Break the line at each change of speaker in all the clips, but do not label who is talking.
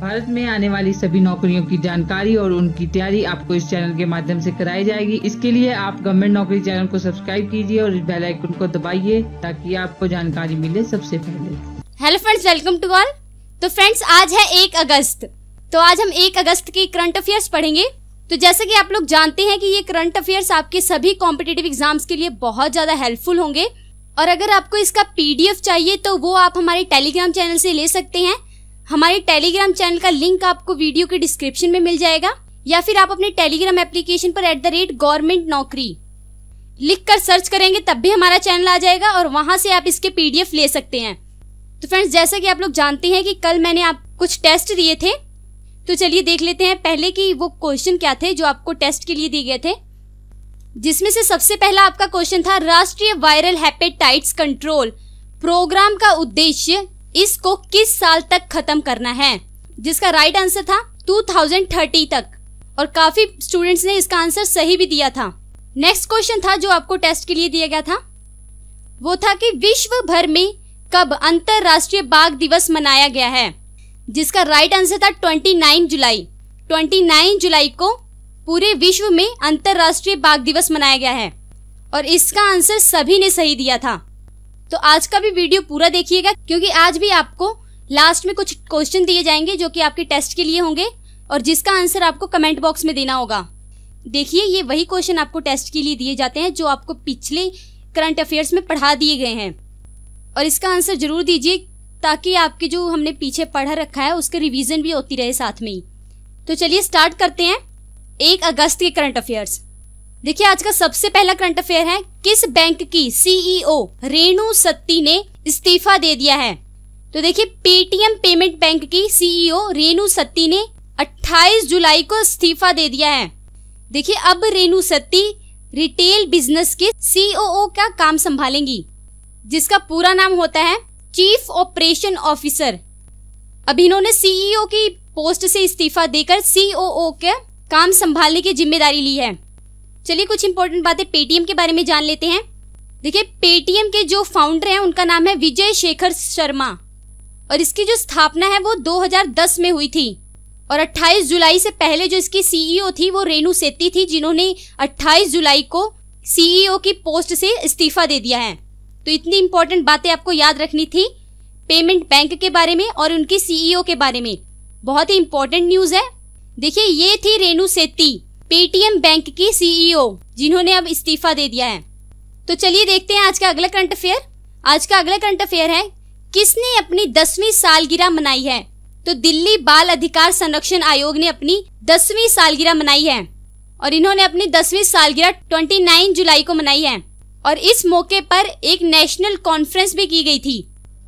भारत में आने वाली सभी नौकरियों की जानकारी और उनकी तैयारी आपको इस चैनल के माध्यम से कराई जाएगी इसके लिए आप गवर्नमेंट नौकरी चैनल को सब्सक्राइब कीजिए और बेल आइकन को दबाइए ताकि आपको जानकारी मिले सबसे पहले hello friends welcome to all तो फ्रेंड्स आज है एक अगस्त तो आज हम एक अगस्त की करंट अफेयर्स पढ़ेंगे तो जैसे कि आप लोग जानते हैं कि ये करंट अफेयर्स आपके सभी कॉम्पिटेटिव एग्जाम्स के लिए बहुत ज्यादा हेल्पफुल होंगे और अगर आपको इसका पीडीएफ चाहिए तो वो आप हमारे टेलीग्राम चैनल से ले सकते हैं हमारे टेलीग्राम चैनल का लिंक आपको वीडियो के डिस्क्रिप्शन में मिल जाएगा या फिर आप अपने टेलीग्राम एप्लीकेशन पर एट द रेट गवर्नमेंट नौकरी लिख कर सर्च करेंगे तब भी हमारा चैनल आ जाएगा और वहां से आप इसके पीडीएफ ले सकते हैं तो फ्रेंड्स जैसा कि आप लोग जानते हैं कि कल मैंने आप कुछ टेस्ट दिए थे तो चलिए देख लेते हैं पहले कि वो क्वेश्चन क्या थे जो आपको टेस्ट के लिए दिए गए थे जिसमें से सबसे पहला आपका क्वेश्चन था राष्ट्रीय वायरल हेपेटाइट्स कंट्रोल प्रोग्राम का उद्देश्य इसको किस साल तक खत्म करना है जिसका राइट आंसर था 2030 तक और काफी स्टूडेंट्स ने इसका आंसर सही भी दिया था नेक्स्ट क्वेश्चन था जो आपको टेस्ट के लिए दिया गया था वो था कि विश्व भर में कब अंतरराष्ट्रीय बाघ दिवस मनाया गया है जिसका राइट आंसर था 29 जुलाई 29 जुलाई को पूरे विश्व में अंतरराष्ट्रीय बाघ दिवस मनाया गया है और इसका आंसर सभी ने सही दिया था तो आज का भी वीडियो पूरा देखिएगा क्योंकि आज भी आपको लास्ट में कुछ क्वेश्चन दिए जाएंगे जो कि आपके टेस्ट के लिए होंगे और जिसका आंसर आपको कमेंट बॉक्स में देना होगा देखिए ये वही क्वेश्चन आपको टेस्ट के लिए दिए जाते हैं जो आपको पिछले करंट अफेयर्स में पढ़ा दिए गए हैं और इसका आंसर जरूर दीजिए ताकि आपके जो हमने पीछे पढ़ा रखा है उसके रिविजन भी होती रहे साथ में ही तो चलिए स्टार्ट करते हैं एक अगस्त के करंट अफेयर्स देखिए आज का सबसे पहला करंट अफेयर है किस बैंक की सीईओ e रेणु सत्ती ने इस्तीफा दे दिया है तो देखिए पेटीएम पेमेंट बैंक की सीईओ e रेणु सत्ती ने 28 जुलाई को इस्तीफा दे दिया है देखिए अब रेणु सत्ती रिटेल बिजनेस के सीओओ e का काम संभालेंगी जिसका पूरा नाम होता है चीफ ऑपरेशन ऑफिसर अब इन्होंने सीईओ की पोस्ट से इस्तीफा देकर सीओओ के काम संभालने की जिम्मेदारी ली है चलिए कुछ इम्पोर्टेंट बातें पेटीएम के बारे में जान लेते हैं देखिए पेटीएम के जो फाउंडर हैं उनका नाम है विजय शेखर शर्मा और इसकी जो स्थापना है वो 2010 में हुई थी और 28 जुलाई से पहले जो इसकी सीईओ e थी वो रेणु सेती थी जिन्होंने 28 जुलाई को सीईओ e की पोस्ट से इस्तीफा दे दिया है तो इतनी इम्पोर्टेंट बातें आपको याद रखनी थी पेमेंट बैंक के बारे में और उनकी सीईओ e के बारे में बहुत ही इम्पोर्टेंट न्यूज़ है देखिए ये थी रेणु सेती पेटीएम बैंक की सीईओ e जिन्होंने अब इस्तीफा दे दिया है तो चलिए देखते हैं आज का अगला करंट अफेयर आज का अगला करंट अफेयर है किसने अपनी दसवीं सालगिरह मनाई है तो दिल्ली बाल अधिकार संरक्षण आयोग ने अपनी दसवीं सालगिरह मनाई है और इन्होंने अपनी दसवीं सालगिरह 29 जुलाई को मनाई है और इस मौके पर एक नेशनल कॉन्फ्रेंस भी की गई थी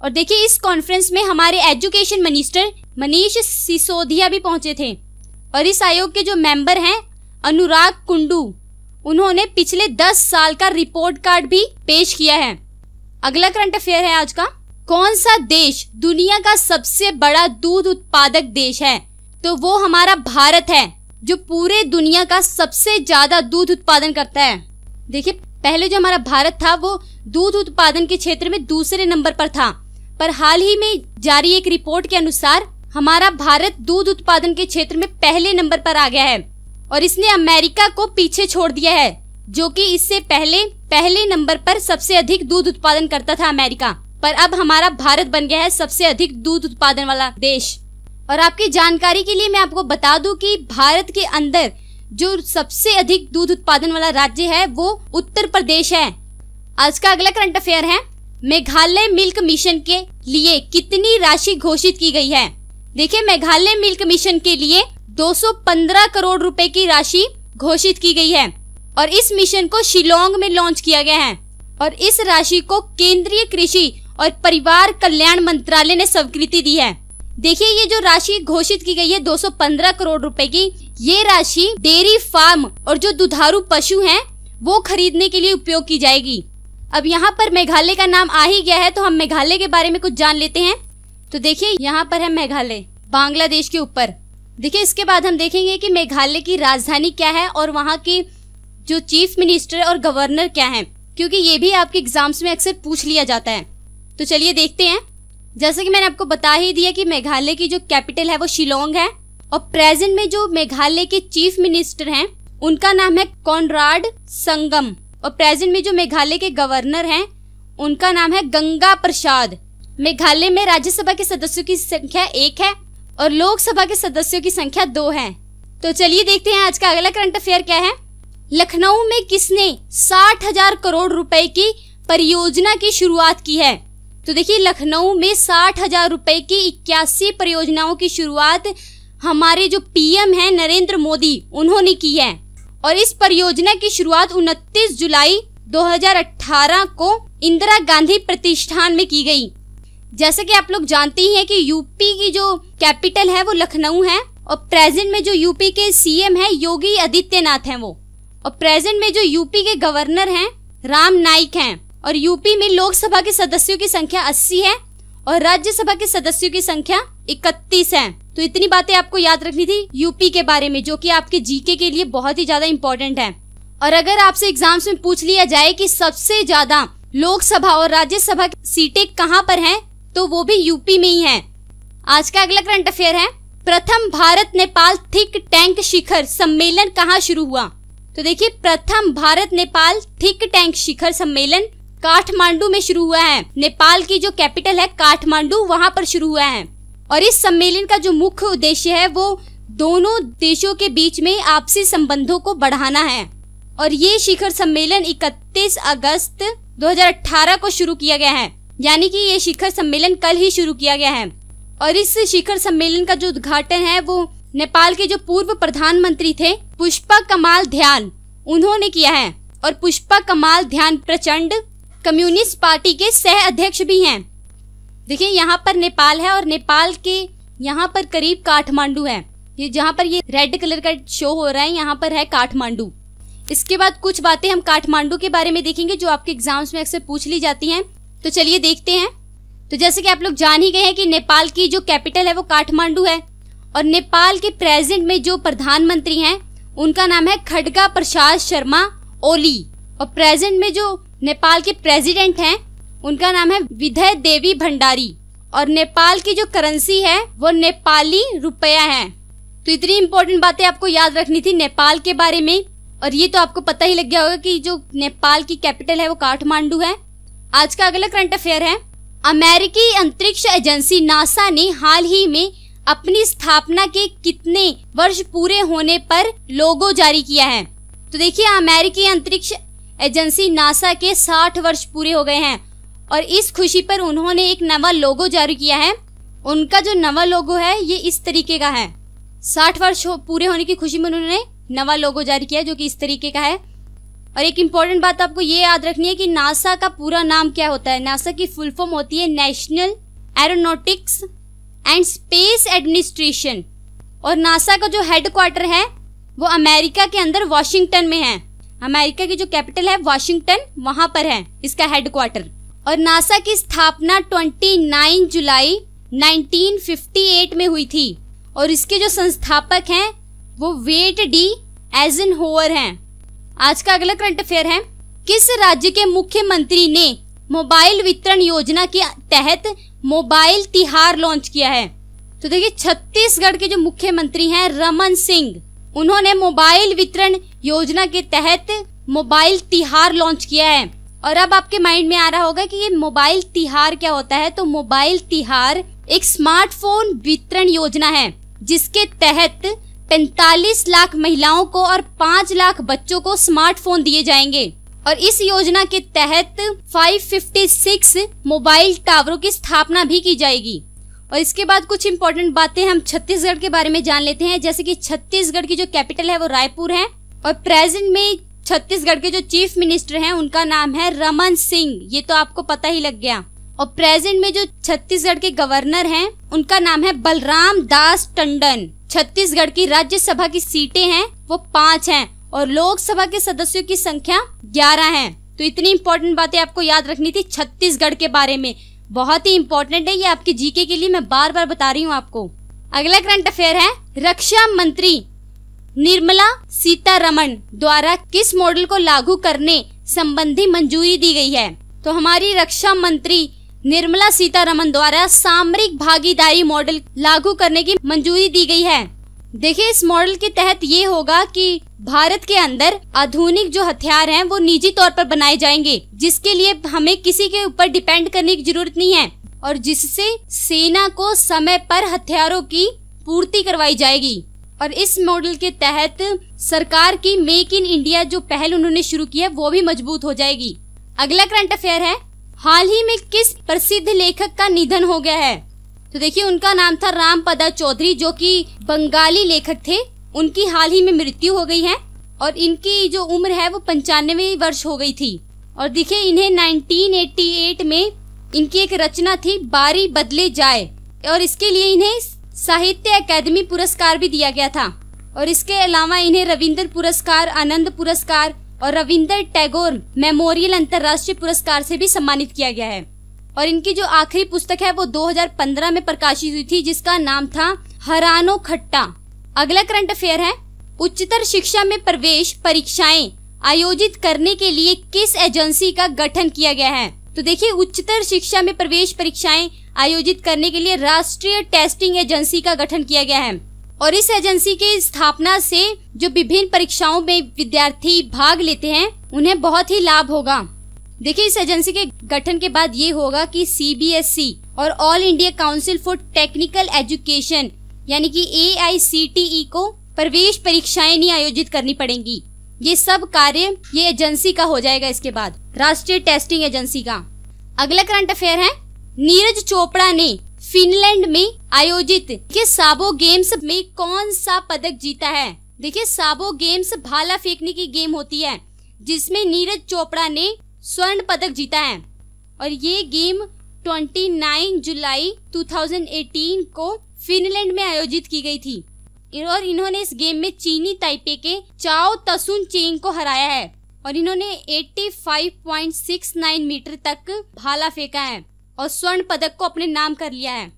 और देखिए इस कॉन्फ्रेंस में हमारे एजुकेशन मिनिस्टर मनीष सिसोदिया भी पहुंचे थे और इस आयोग के जो मेंबर हैं अनुराग कुंडू उन्होंने पिछले दस साल का रिपोर्ट कार्ड भी पेश किया है अगला करंट अफेयर है आज का कौन सा देश दुनिया का सबसे बड़ा दूध उत्पादक देश है तो वो हमारा भारत है जो पूरे दुनिया का सबसे ज्यादा दूध उत्पादन करता है देखिए पहले जो हमारा भारत था वो दूध उत्पादन के क्षेत्र में दूसरे नंबर पर था पर हाल ही में जारी एक रिपोर्ट के अनुसार हमारा भारत दूध उत्पादन के क्षेत्र में पहले नंबर पर आ गया है और इसने अमेरिका को पीछे छोड़ दिया है जो कि इससे पहले पहले नंबर पर सबसे अधिक दूध उत्पादन करता था अमेरिका पर अब हमारा भारत बन गया है सबसे अधिक दूध उत्पादन वाला देश और आपकी जानकारी के लिए मैं आपको बता दूं कि भारत के अंदर जो सबसे अधिक दूध उत्पादन वाला राज्य है वो उत्तर प्रदेश है आज का अगला करंट अफेयर है मेघालय मिल्क मिशन के लिए कितनी राशि घोषित की गई है देखिए मेघालय मिल्क मिशन के लिए 215 करोड़ रुपए की राशि घोषित की गई है और इस मिशन को शिलोंग में लॉन्च किया गया है और इस राशि को केंद्रीय कृषि और परिवार कल्याण मंत्रालय ने स्वीकृति दी है देखिए ये जो राशि घोषित की गई है 215 करोड़ रुपए की ये राशि डेयरी फार्म और जो दुधारू पशु हैं वो खरीदने के लिए उपयोग की जाएगी अब यहाँ पर मेघालय का नाम आ ही गया है तो हम मेघालय के बारे में कुछ जान लेते हैं तो देखिए यहाँ पर है मेघालय बांग्लादेश के ऊपर देखिए इसके बाद हम देखेंगे कि मेघालय की राजधानी क्या है और वहाँ की जो चीफ मिनिस्टर और गवर्नर क्या है क्योंकि ये भी आपके एग्जाम्स में अक्सर पूछ लिया जाता है तो चलिए देखते हैं जैसे कि मैंने आपको बता ही दिया कि मेघालय की जो कैपिटल है वो शिलोंग है और प्रेजेंट में जो मेघालय के चीफ मिनिस्टर हैं उनका नाम है कॉनराड संगम और प्रेजेंट में जो मेघालय के गवर्नर हैं उनका नाम है गंगा प्रसाद मेघालय में राज्यसभा के सदस्यों की संख्या एक है और लोकसभा के सदस्यों की संख्या दो है तो चलिए देखते हैं आज का अगला करंट अफेयर क्या है लखनऊ में किसने साठ हजार करोड़ रुपए की परियोजना की शुरुआत की है तो देखिए लखनऊ में साठ हजार रुपए की इक्यासी परियोजनाओं की शुरुआत हमारे जो पीएम हैं नरेंद्र मोदी उन्होंने की है और इस परियोजना की शुरुआत 29 जुलाई 2018 को इंदिरा गांधी प्रतिष्ठान में की गई जैसे कि आप लोग जानते ही हैं कि यूपी की जो कैपिटल है वो लखनऊ है और प्रेजेंट में जो यूपी के सीएम है योगी आदित्यनाथ हैं वो और प्रेजेंट में जो यूपी के गवर्नर हैं राम नाइक हैं और यूपी में लोकसभा के सदस्यों की संख्या 80 है और राज्यसभा के सदस्यों की संख्या 31 है तो इतनी बातें आपको याद रखनी थी यूपी के बारे में जो कि आपके जीके के लिए बहुत ही ज्यादा इम्पोर्टेंट है और अगर आपसे एग्जाम्स में पूछ लिया जाए कि सबसे ज्यादा लोकसभा और राज्यसभा की सीटें कहाँ पर हैं तो वो भी यूपी में ही है आज का अगला करंट अफेयर है प्रथम भारत नेपाल थिक टैंक शिखर सम्मेलन कहाँ शुरू हुआ तो देखिए प्रथम भारत नेपाल थिक टैंक शिखर सम्मेलन काठमांडू में शुरू हुआ है नेपाल की जो कैपिटल है काठमांडू वहाँ पर शुरू हुआ है और इस सम्मेलन का जो मुख्य उद्देश्य है वो दोनों देशों के बीच में आपसी संबंधों को बढ़ाना है और ये शिखर सम्मेलन 31 अगस्त 2018 को शुरू किया गया है यानी कि ये शिखर सम्मेलन कल ही शुरू किया गया है और इस शिखर सम्मेलन का जो उद्घाटन है वो नेपाल के जो पूर्व प्रधानमंत्री थे पुष्पा कमाल ध्यान उन्होंने किया है और पुष्पा कमाल ध्यान प्रचंड कम्युनिस्ट पार्टी के सह अध्यक्ष भी हैं देखिए यहाँ पर नेपाल है और नेपाल के यहाँ पर करीब काठमांडू है ये जहाँ पर ये रेड कलर का शो हो रहा है यहाँ पर है काठमांडू इसके बाद कुछ बातें हम काठमांडू के बारे में देखेंगे जो आपके एग्जाम्स में अक्सर पूछ ली जाती हैं तो चलिए देखते हैं तो जैसे कि आप लोग जान ही गए हैं कि नेपाल की जो कैपिटल है वो काठमांडू है और नेपाल के प्रेजेंट में जो प्रधानमंत्री हैं उनका नाम है खडगा प्रसाद शर्मा ओली और प्रेजेंट में जो नेपाल के प्रेजिडेंट हैं उनका नाम है विधय देवी भंडारी और नेपाल की जो करेंसी है वो नेपाली रुपया है तो इतनी इम्पोर्टेंट बातें आपको याद रखनी थी नेपाल के बारे में और ये तो आपको पता ही लग गया होगा कि जो नेपाल की कैपिटल है वो काठमांडू है आज का अगला करंट अफेयर है अमेरिकी अंतरिक्ष एजेंसी नासा ने हाल ही में अपनी स्थापना के कितने वर्ष पूरे होने पर लोगो जारी किया है तो देखिए अमेरिकी अंतरिक्ष एजेंसी नासा के 60 वर्ष पूरे हो गए हैं और इस खुशी पर उन्होंने एक नवा लोगो जारी किया है उनका जो नवा लोगो है ये इस तरीके का है 60 वर्ष पूरे होने की खुशी में उन्होंने नवा लोगो जारी किया जो कि इस तरीके का है और एक इम्पॉर्टेंट बात आपको ये याद रखनी है कि नासा का पूरा नाम क्या होता है नासा की फुल फॉर्म होती है National Aeronautics and Space Administration और नासा का जो हेड क्वार्टर है वो अमेरिका के अंदर वाशिंगटन में है अमेरिका की जो कैपिटल है वॉशिंगटन वहां पर है इसका हेड क्वार्टर और नासा की स्थापना 29 जुलाई 1958 में हुई थी और इसके जो संस्थापक हैं वो वेट डी एजन होवर हैं आज का अगला करंट अफेयर है किस राज्य के मुख्यमंत्री ने मोबाइल वितरण योजना के तहत मोबाइल तिहार लॉन्च किया है तो देखिए छत्तीसगढ़ के जो मुख्यमंत्री हैं रमन सिंह उन्होंने मोबाइल वितरण योजना के तहत मोबाइल तिहार लॉन्च किया है और अब आपके माइंड में आ रहा होगा कि ये मोबाइल तिहार क्या होता है तो मोबाइल तिहार एक स्मार्टफोन वितरण योजना है जिसके तहत 45 लाख महिलाओं को और 5 लाख बच्चों को स्मार्टफोन दिए जाएंगे और इस योजना के तहत 556 मोबाइल टावरों की स्थापना भी की जाएगी और इसके बाद कुछ इम्पोर्टेंट बातें हम छत्तीसगढ़ के बारे में जान लेते हैं जैसे कि छत्तीसगढ़ की जो कैपिटल है वो रायपुर है और प्रेजेंट में छत्तीसगढ़ के जो चीफ मिनिस्टर हैं उनका नाम है रमन सिंह ये तो आपको पता ही लग गया और प्रेजेंट में जो छत्तीसगढ़ के गवर्नर हैं उनका नाम है बलराम दास टंडन छत्तीसगढ़ की राज्यसभा की सीटें हैं वो पाँच हैं और लोकसभा के सदस्यों की संख्या ग्यारह है तो इतनी इम्पोर्टेंट बातें आपको याद रखनी थी छत्तीसगढ़ के बारे में बहुत ही इम्पोर्टेंट है ये आपके जीके के लिए मैं बार बार बता रही हूँ आपको अगला करंट अफेयर है रक्षा मंत्री निर्मला सीतारमन द्वारा किस मॉडल को लागू करने संबंधी मंजूरी दी गई है तो हमारी रक्षा मंत्री निर्मला सीतारमन द्वारा सामरिक भागीदारी मॉडल लागू करने की मंजूरी दी गई है देखिए इस मॉडल के तहत ये होगा कि भारत के अंदर आधुनिक जो हथियार हैं वो निजी तौर पर बनाए जाएंगे जिसके लिए हमें किसी के ऊपर डिपेंड करने की जरूरत नहीं है और जिससे सेना को समय पर हथियारों की पूर्ति करवाई जाएगी और इस मॉडल के तहत सरकार की मेक इन इंडिया जो पहल उन्होंने शुरू की है वो भी मजबूत हो जाएगी अगला करंट अफेयर है हाल ही में किस प्रसिद्ध लेखक का निधन हो गया है तो देखिए उनका नाम था रामपदा चौधरी जो कि बंगाली लेखक थे उनकी हाल ही में मृत्यु हो गई है और इनकी जो उम्र है वो पंचानवे वर्ष हो गई थी और देखिए इन्हें 1988 में इनकी एक रचना थी बारी बदले जाए और इसके लिए इन्हें साहित्य अकादमी पुरस्कार भी दिया गया था और इसके अलावा इन्हें रविंद्र पुरस्कार आनंद पुरस्कार और रविंदर टैगोर मेमोरियल अंतर्राष्ट्रीय पुरस्कार से भी सम्मानित किया गया है और इनकी जो आखिरी पुस्तक है वो 2015 में प्रकाशित हुई थी जिसका नाम था हरानो खट्टा अगला करंट अफेयर है उच्चतर शिक्षा में प्रवेश परीक्षाएं आयोजित करने के लिए किस एजेंसी का गठन किया गया है तो देखिए उच्चतर शिक्षा में प्रवेश परीक्षाएं आयोजित करने के लिए राष्ट्रीय टेस्टिंग एजेंसी का गठन किया गया है और इस एजेंसी के स्थापना से जो विभिन्न परीक्षाओं में विद्यार्थी भाग लेते हैं उन्हें बहुत ही लाभ होगा देखिए इस एजेंसी के गठन के बाद ये होगा कि सीबीएसई e और All India Council for Technical Education यानी कि ए e को प्रवेश परीक्षाएं नहीं आयोजित करनी पड़ेंगी ये सब कार्य ये एजेंसी का हो जाएगा इसके बाद राष्ट्रीय टेस्टिंग एजेंसी का अगला करंट अफेयर है नीरज चोपड़ा ने फिनलैंड में आयोजित के साबो गेम्स में कौन सा पदक जीता है देखिए साबो गेम्स भाला फेंकने की गेम होती है जिसमें नीरज चोपड़ा ने स्वर्ण पदक जीता है और ये गेम 29 जुलाई 2018 को फिनलैंड में आयोजित की गई थी और इन्होंने इस गेम में चीनी ताइपे के चाओ तसुन चेंग को हराया है और इन्होंने 85.69 मीटर तक भाला फेंका है और स्वर्ण पदक को अपने नाम कर लिया है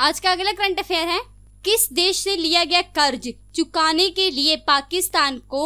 आज का अगला करंट अफेयर है किस देश से लिया गया कर्ज चुकाने के लिए पाकिस्तान को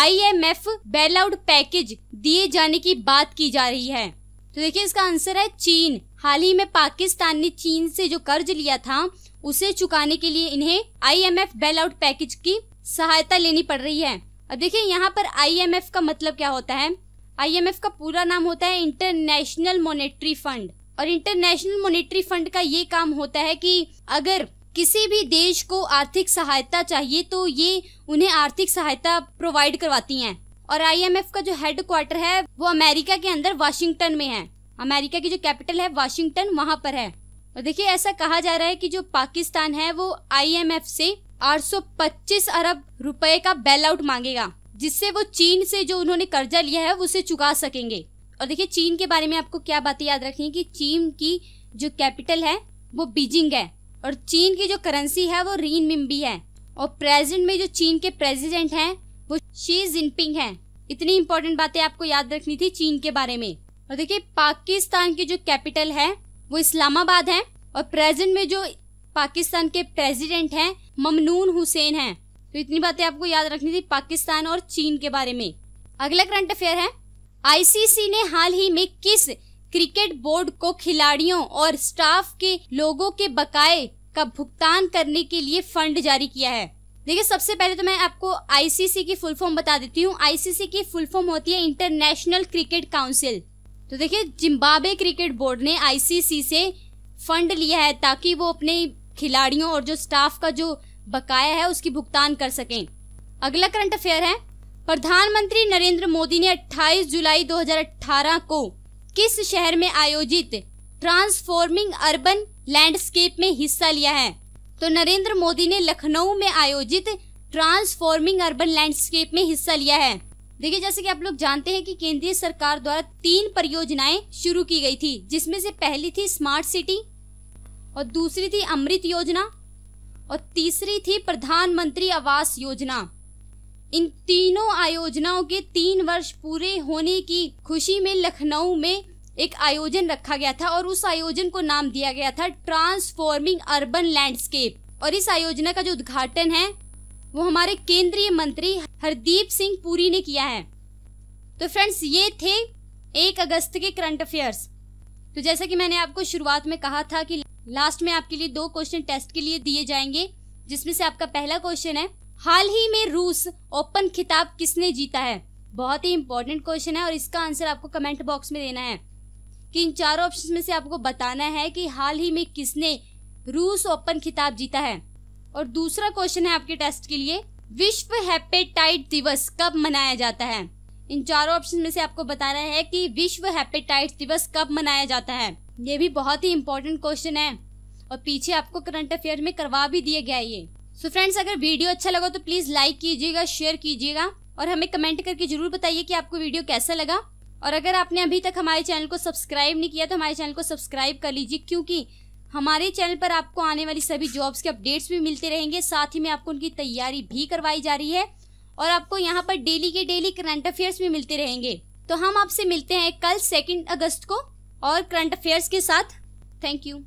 आईएमएफ बेल आउट पैकेज दिए जाने की बात की जा रही है तो देखिए इसका आंसर है चीन हाल ही में पाकिस्तान ने चीन से जो कर्ज लिया था उसे चुकाने के लिए इन्हें आईएमएफ बेल आउट पैकेज की सहायता लेनी पड़ रही है अब देखिए यहाँ पर आईएमएफ का मतलब क्या होता है आईएमएफ का पूरा नाम होता है इंटरनेशनल मॉनेटरी फंड और इंटरनेशनल मॉनेटरी फंड का ये काम होता है कि अगर किसी भी देश को आर्थिक सहायता चाहिए तो ये उन्हें आर्थिक सहायता प्रोवाइड करवाती हैं और आईएमएफ का जो हेड क्वार्टर है वो अमेरिका के अंदर वाशिंगटन में है अमेरिका की जो कैपिटल है वाशिंगटन वहाँ पर है और देखिए ऐसा कहा जा रहा है कि जो पाकिस्तान है वो आईएमएफ से 825 अरब रुपए का बेल आउट मांगेगा जिससे वो चीन से जो उन्होंने कर्जा लिया है उसे चुका सकेंगे और देखिए चीन के बारे में आपको क्या बातें याद रखनी है कि चीन की जो कैपिटल है वो बीजिंग है और चीन की जो करेंसी है वो रीन मिम्बी है और प्रेजेंट में जो चीन के प्रेजिडेंट है वो शी जिनपिंग है इतनी इंपॉर्टेंट बातें आपको याद रखनी थी चीन के बारे में और देखिए पाकिस्तान की जो कैपिटल है वो इस्लामाबाद है और प्रेजेंट में जो पाकिस्तान के प्रेसिडेंट हैं ममनून हुसैन हैं तो इतनी बातें आपको याद रखनी थी पाकिस्तान और चीन के बारे में अगला करंट अफेयर है आईसीसी ने हाल ही में किस क्रिकेट बोर्ड को खिलाड़ियों और स्टाफ के लोगों के बकाए का भुगतान करने के लिए फंड जारी किया है देखिए सबसे पहले तो मैं आपको आईसीसी की फुल फॉर्म बता देती हूँ आईसीसी की फुल फॉर्म होती है इंटरनेशनल क्रिकेट काउंसिल तो देखिए जिम्बाब्वे क्रिकेट बोर्ड ने आईसीसी से फंड लिया है ताकि वो अपने खिलाड़ियों और जो स्टाफ का जो बकाया है उसकी भुगतान कर सकें अगला करंट अफेयर है प्रधानमंत्री नरेंद्र मोदी ने 28 जुलाई 2018 को किस शहर में आयोजित ट्रांसफॉर्मिंग अर्बन लैंडस्केप में हिस्सा लिया है तो नरेंद्र मोदी ने लखनऊ में आयोजित ट्रांसफॉर्मिंग अर्बन लैंडस्केप में हिस्सा लिया है देखिए जैसे कि आप लोग जानते हैं कि केंद्रीय सरकार द्वारा तीन परियोजनाएं शुरू की गई थी जिसमें से पहली थी स्मार्ट सिटी और दूसरी थी अमृत योजना और तीसरी थी प्रधानमंत्री आवास योजना इन तीनों आयोजनाओं के तीन वर्ष पूरे होने की खुशी में लखनऊ में एक आयोजन रखा गया था और उस आयोजन को नाम दिया गया था ट्रांसफॉर्मिंग अर्बन लैंडस्केप और इस आयोजना का जो उद्घाटन है वो हमारे केंद्रीय मंत्री हरदीप सिंह पुरी ने किया है तो फ्रेंड्स ये थे एक अगस्त के करंट अफेयर्स तो जैसा कि मैंने आपको शुरुआत में कहा था कि लास्ट में आपके लिए दो क्वेश्चन टेस्ट के लिए दिए जाएंगे जिसमें से आपका पहला क्वेश्चन है हाल ही में रूस ओपन खिताब किसने जीता है बहुत ही इंपॉर्टेंट क्वेश्चन है और इसका आंसर आपको कमेंट बॉक्स में देना है कि इन चार ऑप्शन में से आपको बताना है कि हाल ही में किसने रूस ओपन खिताब जीता है और दूसरा क्वेश्चन है आपके टेस्ट के लिए विश्व हेपेटाइट दिवस कब मनाया जाता है इन चारों ऑप्शन में से आपको बताना है कि विश्व हेपेटाइट दिवस कब मनाया जाता है ये भी बहुत ही इंपॉर्टेंट क्वेश्चन है और पीछे आपको करंट अफेयर में करवा भी दिया गया है ये सो so फ्रेंड्स अगर वीडियो अच्छा लगा तो प्लीज़ लाइक कीजिएगा शेयर कीजिएगा और हमें कमेंट करके जरूर बताइए कि आपको वीडियो कैसा लगा और अगर आपने अभी तक हमारे चैनल को सब्सक्राइब नहीं किया तो हमारे चैनल को सब्सक्राइब कर लीजिए क्योंकि हमारे चैनल पर आपको आने वाली सभी जॉब्स के अपडेट्स भी मिलते रहेंगे साथ ही में आपको उनकी तैयारी भी करवाई जा रही है और आपको यहाँ पर डेली के डेली करंट अफेयर्स भी मिलते रहेंगे तो हम आपसे मिलते हैं कल सेकेंड अगस्त को और करंट अफेयर्स के साथ थैंक यू